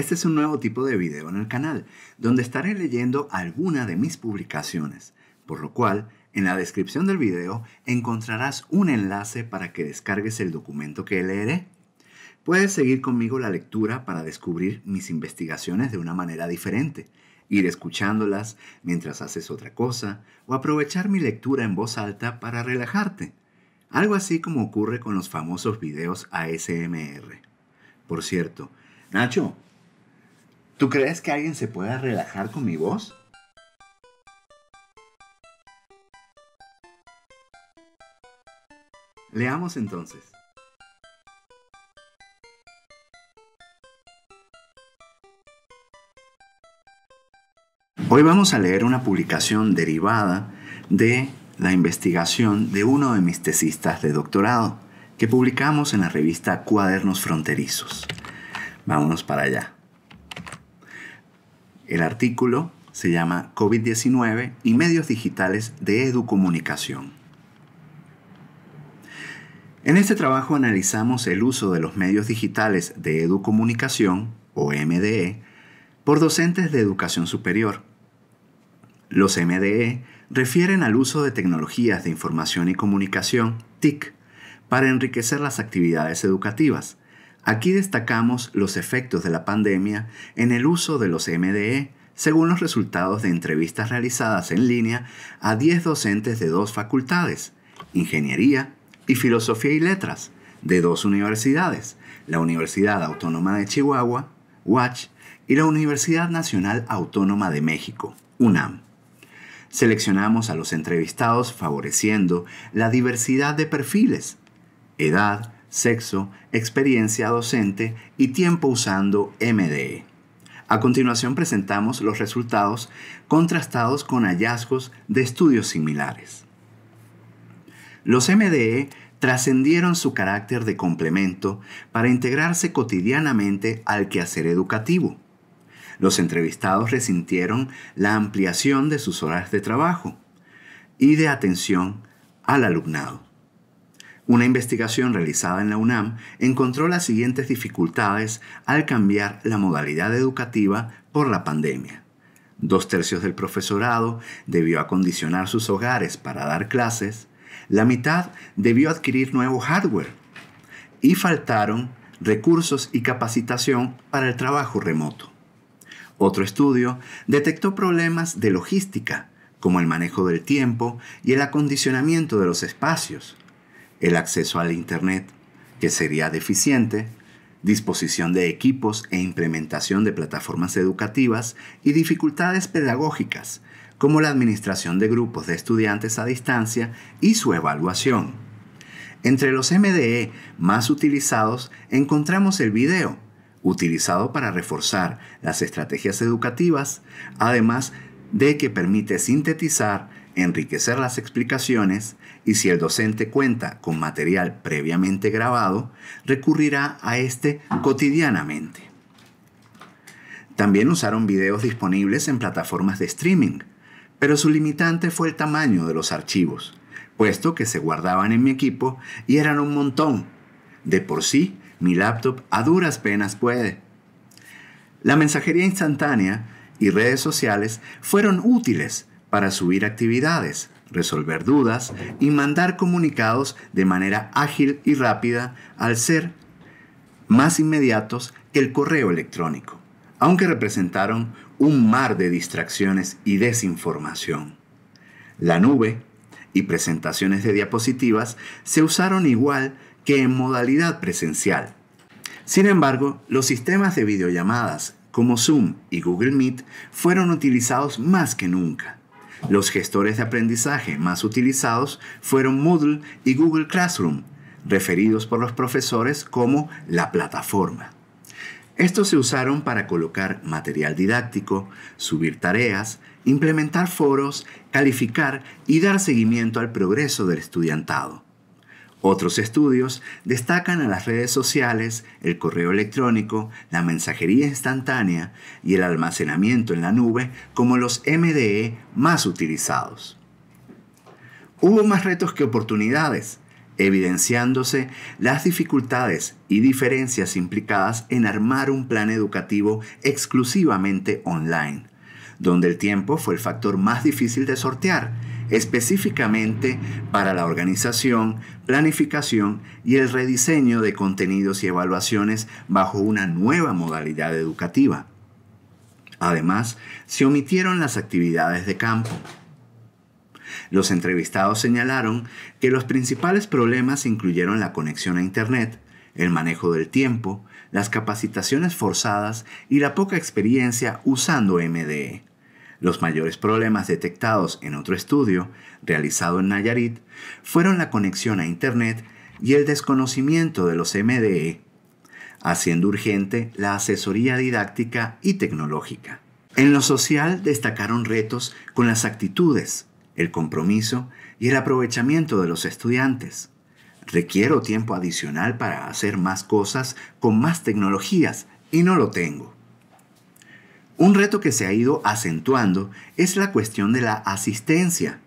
Este es un nuevo tipo de video en el canal, donde estaré leyendo alguna de mis publicaciones, por lo cual, en la descripción del video encontrarás un enlace para que descargues el documento que leeré. Puedes seguir conmigo la lectura para descubrir mis investigaciones de una manera diferente, ir escuchándolas mientras haces otra cosa o aprovechar mi lectura en voz alta para relajarte. Algo así como ocurre con los famosos videos ASMR. Por cierto, Nacho, ¿Tú crees que alguien se pueda relajar con mi voz? Leamos entonces. Hoy vamos a leer una publicación derivada de la investigación de uno de mis tesistas de doctorado que publicamos en la revista Cuadernos Fronterizos. Vámonos para allá. El artículo se llama COVID-19 y medios digitales de educomunicación. En este trabajo analizamos el uso de los medios digitales de educomunicación, o MDE, por docentes de educación superior. Los MDE refieren al uso de tecnologías de información y comunicación, TIC, para enriquecer las actividades educativas, Aquí destacamos los efectos de la pandemia en el uso de los MDE, según los resultados de entrevistas realizadas en línea a 10 docentes de dos facultades, Ingeniería y Filosofía y Letras, de dos universidades, la Universidad Autónoma de Chihuahua, UACH, y la Universidad Nacional Autónoma de México, UNAM. Seleccionamos a los entrevistados favoreciendo la diversidad de perfiles, edad, sexo, experiencia docente y tiempo usando MDE. A continuación presentamos los resultados contrastados con hallazgos de estudios similares. Los MDE trascendieron su carácter de complemento para integrarse cotidianamente al quehacer educativo. Los entrevistados resintieron la ampliación de sus horas de trabajo y de atención al alumnado. Una investigación realizada en la UNAM encontró las siguientes dificultades al cambiar la modalidad educativa por la pandemia. Dos tercios del profesorado debió acondicionar sus hogares para dar clases, la mitad debió adquirir nuevo hardware y faltaron recursos y capacitación para el trabajo remoto. Otro estudio detectó problemas de logística, como el manejo del tiempo y el acondicionamiento de los espacios, el acceso al Internet, que sería deficiente, disposición de equipos e implementación de plataformas educativas y dificultades pedagógicas, como la administración de grupos de estudiantes a distancia y su evaluación. Entre los MDE más utilizados encontramos el video, utilizado para reforzar las estrategias educativas, además de que permite sintetizar enriquecer las explicaciones y si el docente cuenta con material previamente grabado, recurrirá a este cotidianamente. También usaron videos disponibles en plataformas de streaming, pero su limitante fue el tamaño de los archivos, puesto que se guardaban en mi equipo y eran un montón. De por sí, mi laptop a duras penas puede. La mensajería instantánea y redes sociales fueron útiles, para subir actividades, resolver dudas y mandar comunicados de manera ágil y rápida al ser más inmediatos que el correo electrónico, aunque representaron un mar de distracciones y desinformación. La nube y presentaciones de diapositivas se usaron igual que en modalidad presencial. Sin embargo, los sistemas de videollamadas como Zoom y Google Meet fueron utilizados más que nunca los gestores de aprendizaje más utilizados fueron Moodle y Google Classroom, referidos por los profesores como la plataforma. Estos se usaron para colocar material didáctico, subir tareas, implementar foros, calificar y dar seguimiento al progreso del estudiantado. Otros estudios destacan a las redes sociales, el correo electrónico, la mensajería instantánea y el almacenamiento en la nube como los MDE más utilizados. Hubo más retos que oportunidades, evidenciándose las dificultades y diferencias implicadas en armar un plan educativo exclusivamente online, donde el tiempo fue el factor más difícil de sortear específicamente para la organización, planificación y el rediseño de contenidos y evaluaciones bajo una nueva modalidad educativa. Además, se omitieron las actividades de campo. Los entrevistados señalaron que los principales problemas incluyeron la conexión a Internet, el manejo del tiempo, las capacitaciones forzadas y la poca experiencia usando MDE. Los mayores problemas detectados en otro estudio, realizado en Nayarit, fueron la conexión a Internet y el desconocimiento de los MDE, haciendo urgente la asesoría didáctica y tecnológica. En lo social destacaron retos con las actitudes, el compromiso y el aprovechamiento de los estudiantes. Requiero tiempo adicional para hacer más cosas con más tecnologías y no lo tengo. Un reto que se ha ido acentuando es la cuestión de la asistencia.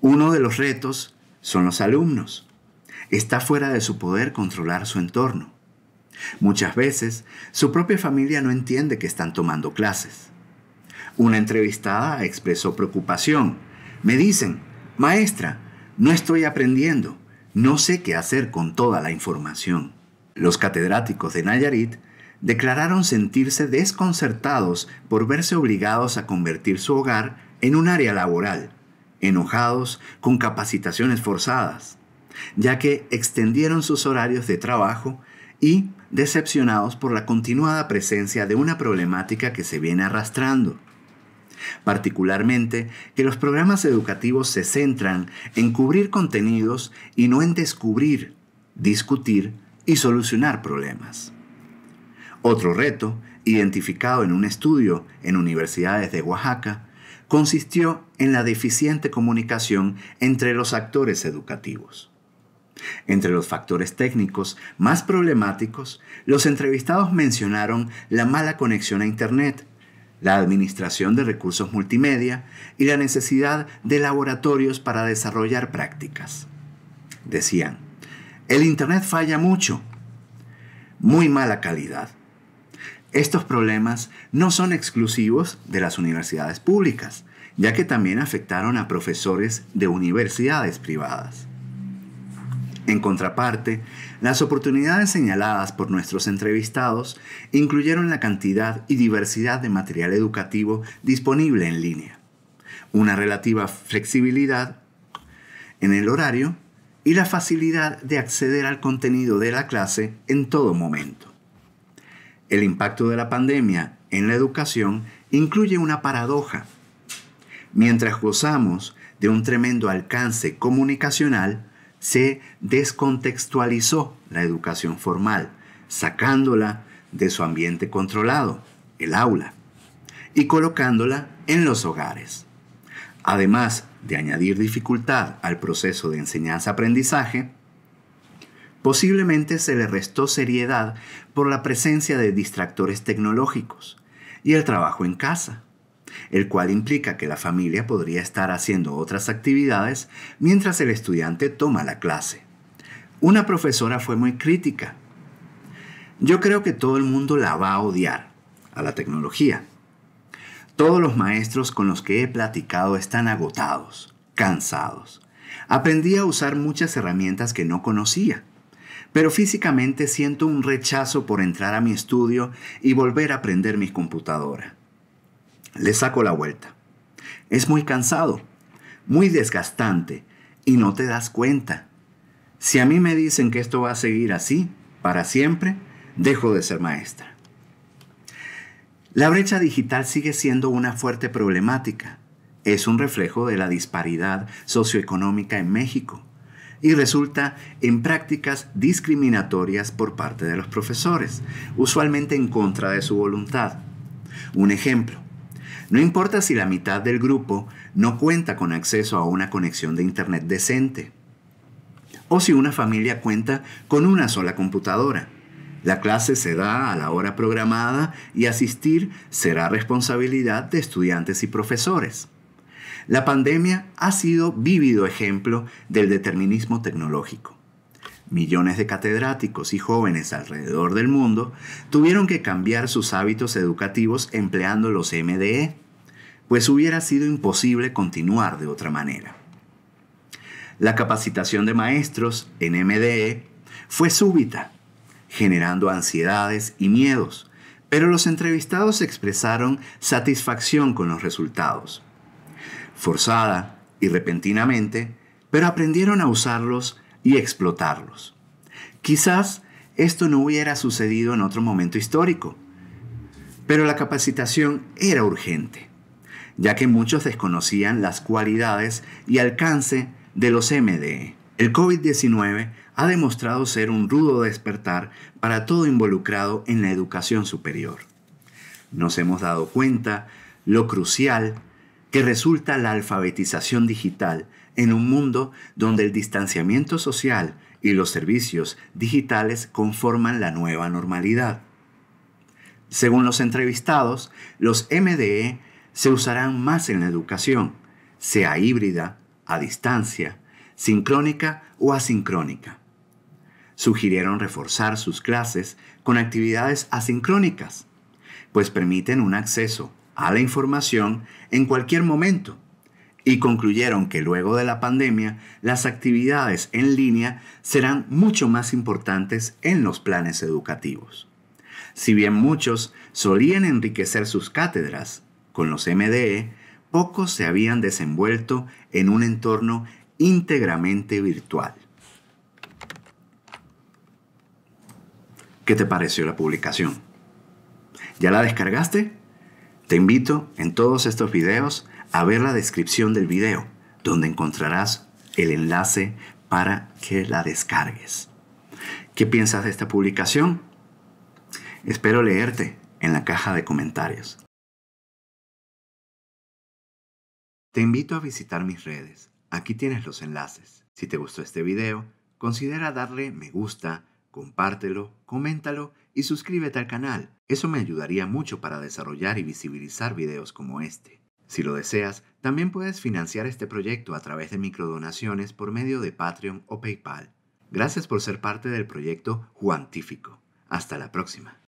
Uno de los retos son los alumnos. Está fuera de su poder controlar su entorno. Muchas veces su propia familia no entiende que están tomando clases. Una entrevistada expresó preocupación. Me dicen, maestra, no estoy aprendiendo, no sé qué hacer con toda la información. Los catedráticos de Nayarit declararon sentirse desconcertados por verse obligados a convertir su hogar en un área laboral, enojados con capacitaciones forzadas, ya que extendieron sus horarios de trabajo y decepcionados por la continuada presencia de una problemática que se viene arrastrando. Particularmente que los programas educativos se centran en cubrir contenidos y no en descubrir, discutir y solucionar problemas. Otro reto, identificado en un estudio en universidades de Oaxaca, consistió en la deficiente comunicación entre los actores educativos. Entre los factores técnicos más problemáticos, los entrevistados mencionaron la mala conexión a Internet, la administración de recursos multimedia y la necesidad de laboratorios para desarrollar prácticas. Decían, el Internet falla mucho, muy mala calidad, estos problemas no son exclusivos de las universidades públicas, ya que también afectaron a profesores de universidades privadas. En contraparte, las oportunidades señaladas por nuestros entrevistados incluyeron la cantidad y diversidad de material educativo disponible en línea, una relativa flexibilidad en el horario y la facilidad de acceder al contenido de la clase en todo momento. El impacto de la pandemia en la educación incluye una paradoja. Mientras gozamos de un tremendo alcance comunicacional, se descontextualizó la educación formal, sacándola de su ambiente controlado, el aula, y colocándola en los hogares. Además de añadir dificultad al proceso de enseñanza-aprendizaje, Posiblemente se le restó seriedad por la presencia de distractores tecnológicos y el trabajo en casa, el cual implica que la familia podría estar haciendo otras actividades mientras el estudiante toma la clase. Una profesora fue muy crítica. Yo creo que todo el mundo la va a odiar, a la tecnología. Todos los maestros con los que he platicado están agotados, cansados. Aprendí a usar muchas herramientas que no conocía pero físicamente siento un rechazo por entrar a mi estudio y volver a aprender mi computadora. Le saco la vuelta. Es muy cansado, muy desgastante, y no te das cuenta. Si a mí me dicen que esto va a seguir así, para siempre, dejo de ser maestra. La brecha digital sigue siendo una fuerte problemática. Es un reflejo de la disparidad socioeconómica en México y resulta en prácticas discriminatorias por parte de los profesores, usualmente en contra de su voluntad. Un ejemplo, no importa si la mitad del grupo no cuenta con acceso a una conexión de Internet decente, o si una familia cuenta con una sola computadora. La clase se da a la hora programada y asistir será responsabilidad de estudiantes y profesores. La pandemia ha sido vívido ejemplo del determinismo tecnológico. Millones de catedráticos y jóvenes alrededor del mundo tuvieron que cambiar sus hábitos educativos empleando los MDE, pues hubiera sido imposible continuar de otra manera. La capacitación de maestros en MDE fue súbita, generando ansiedades y miedos, pero los entrevistados expresaron satisfacción con los resultados forzada y repentinamente, pero aprendieron a usarlos y explotarlos. Quizás esto no hubiera sucedido en otro momento histórico, pero la capacitación era urgente, ya que muchos desconocían las cualidades y alcance de los MDE. El COVID-19 ha demostrado ser un rudo despertar para todo involucrado en la educación superior. Nos hemos dado cuenta lo crucial resulta la alfabetización digital en un mundo donde el distanciamiento social y los servicios digitales conforman la nueva normalidad. Según los entrevistados, los MDE se usarán más en la educación, sea híbrida, a distancia, sincrónica o asincrónica. Sugirieron reforzar sus clases con actividades asincrónicas, pues permiten un acceso a la información en cualquier momento y concluyeron que luego de la pandemia las actividades en línea serán mucho más importantes en los planes educativos. Si bien muchos solían enriquecer sus cátedras con los MDE, pocos se habían desenvuelto en un entorno íntegramente virtual. ¿Qué te pareció la publicación? ¿Ya la descargaste? Te invito en todos estos videos a ver la descripción del video, donde encontrarás el enlace para que la descargues. ¿Qué piensas de esta publicación? Espero leerte en la caja de comentarios. Te invito a visitar mis redes. Aquí tienes los enlaces. Si te gustó este video, considera darle me gusta, compártelo, coméntalo y suscríbete al canal. Eso me ayudaría mucho para desarrollar y visibilizar videos como este. Si lo deseas, también puedes financiar este proyecto a través de microdonaciones por medio de Patreon o PayPal. Gracias por ser parte del proyecto Juantífico. Hasta la próxima.